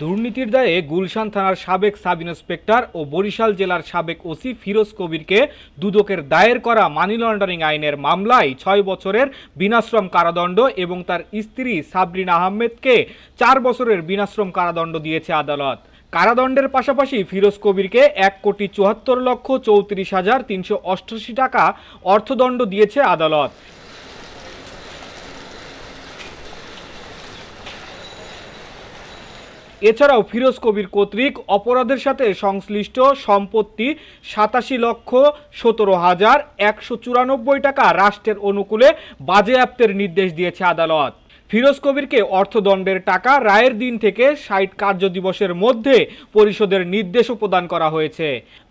দুর্নীতির দায়ে গুলশান থানার সাবেক সাব ইন্সপেক্টর ও বরিশাল জেলার সাবেক ওসি ফিরোজ কবিরকে দুদকের দায়ের করা মানি লন্ডারিং আইনের মামলায় ছয় বছরের বিনাশ্রম কারাদণ্ড এবং তার স্ত্রী সাবরিন আহমেদকে চার বছরের বিনাশ্রম কারাদণ্ড দিয়েছে আদালত কারাদণ্ডের পাশাপাশি ফিরোজ কবিরকে এক কোটি চুয়াত্তর লক্ষ চৌত্রিশ হাজার তিনশো অষ্টাশি টাকা অর্থদণ্ড দিয়েছে আদালত এছাড়াও ফিরোজ কবির কর্তৃক অপরাধের সাথে সংশ্লিষ্ট সম্পত্তি সাতাশি লক্ষ সতেরো হাজার একশো চুরানব্বই টাকা রাষ্ট্রের অনুকূলে বাজেয়াপ্তের নির্দেশ দিয়েছে আদালত ফিরোজ কবিরকে অর্থদণ্ডের টাকা রায়ের দিন থেকে ষাট কার্যদিবসের মধ্যে পরিষদের নির্দেশও প্রদান করা হয়েছে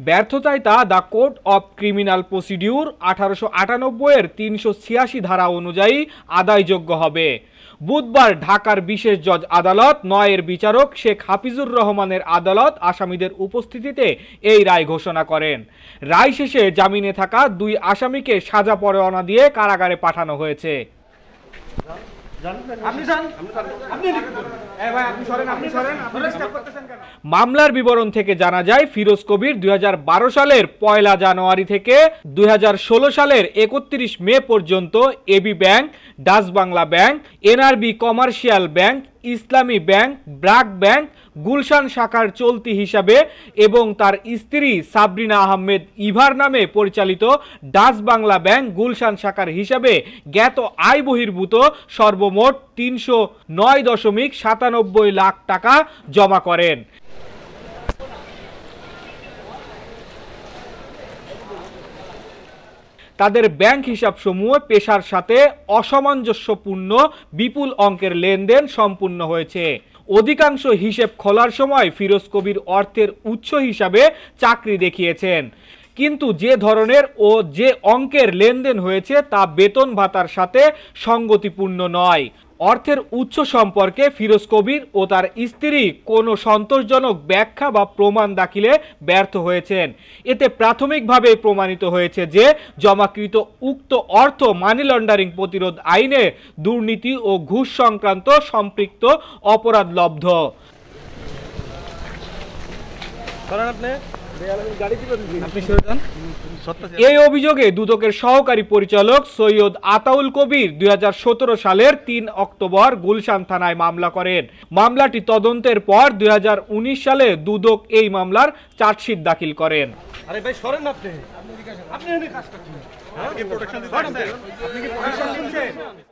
ব্যর্থতায় তা the court of criminal procedure আঠারোশো আটানব্বইয়ের তিনশো ছিয়াশি ধারা অনুযায়ী আদায়যোগ্য হবে বুধবার ঢাকার বিশেষ জজ আদালত নয়ের বিচারক শেখ হাফিজুর রহমানের আদালত আসামিদের উপস্থিতিতে এই রায় ঘোষণা করেন রায় শেষে জামিনে থাকা দুই আসামিকে সাজা পরোয়ানা দিয়ে কারাগারে পাঠানো হয়েছে মামলার বিবরণ থেকে জানা যায় ফিরোজ কবির দুই সালের পয়লা জানুয়ারি থেকে দুই সালের একত্রিশ মে পর্যন্ত AB bank Dutch Bangla bank NRB commercial bank Islami bank BRAC bank Gulshan শাখার চলতি হিসাবে এবং তার স্ত্রী সাবরিনা আহমেদ ইভার নামে পরিচালিত ডাস বাংলা ব্যাংক গুলশান শাখার হিসাবে জ্ঞাত আয় বহির্ভূত সর্বমোট তিনশো নয় দশমিক সাতানব্বই লাখ টাকা জমা করেন তাদের ব্যাংক হিসাবসমূহ পেশার সাথে অসামঞ্জস্যপূর্ণ বিপুল অঙ্কের লেনদেন সম্পূর্ণ হয়েছে অধিকাংশ হিসেব খোলার সময় ফিরোজ কবির অর্থের উৎস হিসাবে চাকরি দেখিয়েছেন কিন্তু যে ধরনের ও যে অঙ্কের লেনদেন হয়েছে তা বেতন ভাতার সাথে সঙ্গতিপূর্ণ নয় অর্থের উৎস সম্পর্কে ফিরোজ কবির ও তার স্ত্রী কোনো সন্তোষজনক ব্যাখ্যা বা প্রমাণ দাখিলে ব্যর্থ হয়েছেন এতে প্রাথমিকভাবে প্রমাণিত হয়েছে যে জমাকৃত উক্ত অর্থ মানি লন্ডারিং প্রতিরোধ আইনে দুর্নীতি ও ঘুষ সংক্রান্ত সম্পৃক্ত অপরাধ লব্ধ এই অভিযোগে দুদকের সহকারী পরিচালক সৈয়দ আতাউল কবির দুই সালের তিন অক্টোবর গুলশান থানায় মামলা করেন মামলাটি তদন্তের পর দুই সালে দুদক এই মামলার চার্জশিট দাখিল করেন